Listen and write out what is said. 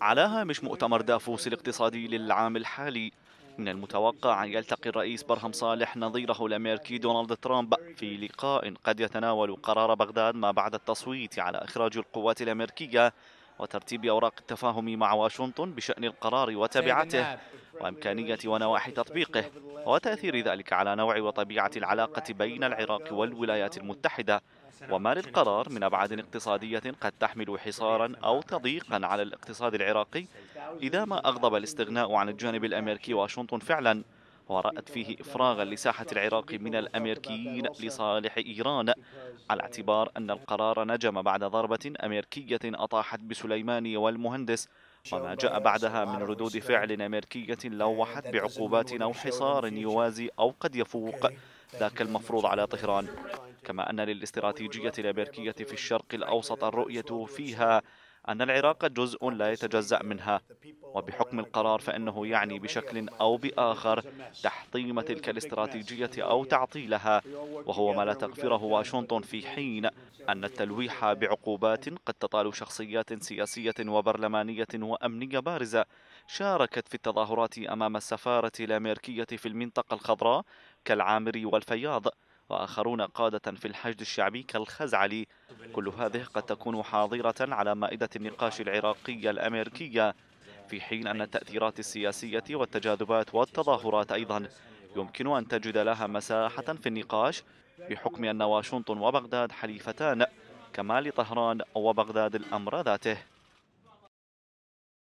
على هامش مؤتمر دافوس الاقتصادي للعام الحالي من المتوقع أن يلتقي الرئيس برهم صالح نظيره الأمريكي دونالد ترامب في لقاء قد يتناول قرار بغداد ما بعد التصويت على إخراج القوات الأمريكية وترتيب أوراق التفاهم مع واشنطن بشأن القرار وتبعته وإمكانية ونواحي تطبيقه وتأثير ذلك على نوع وطبيعة العلاقة بين العراق والولايات المتحدة وما للقرار من أبعاد اقتصادية قد تحمل حصارا أو تضييقا على الاقتصاد العراقي إذا ما أغضب الاستغناء عن الجانب الأمريكي واشنطن فعلا ورأت فيه إفراغا لساحة العراق من الأمريكيين لصالح إيران على اعتبار أن القرار نجم بعد ضربة أمريكية أطاحت بسليماني والمهندس وما جاء بعدها من ردود فعل أمريكية لوحت بعقوبات أو حصار يوازي أو قد يفوق ذاك المفروض على طهران كما أن للاستراتيجية الأمريكية في الشرق الأوسط الرؤية فيها أن العراق جزء لا يتجزأ منها وبحكم القرار فإنه يعني بشكل أو بآخر تحطيم تلك الاستراتيجية أو تعطيلها وهو ما لا تغفره واشنطن في حين أن التلويح بعقوبات قد تطال شخصيات سياسية وبرلمانية وأمنية بارزة شاركت في التظاهرات أمام السفارة الأمريكية في المنطقة الخضراء كالعامري والفياض وآخرون قادة في الحشد الشعبي كالخزعلي كل هذه قد تكون حاضرة على مائدة النقاش العراقية الأمريكية في حين أن التأثيرات السياسية والتجاذبات والتظاهرات أيضا يمكن أن تجد لها مساحة في النقاش بحكم أن واشنطن وبغداد حليفتان كما لطهران وبغداد الأمر ذاته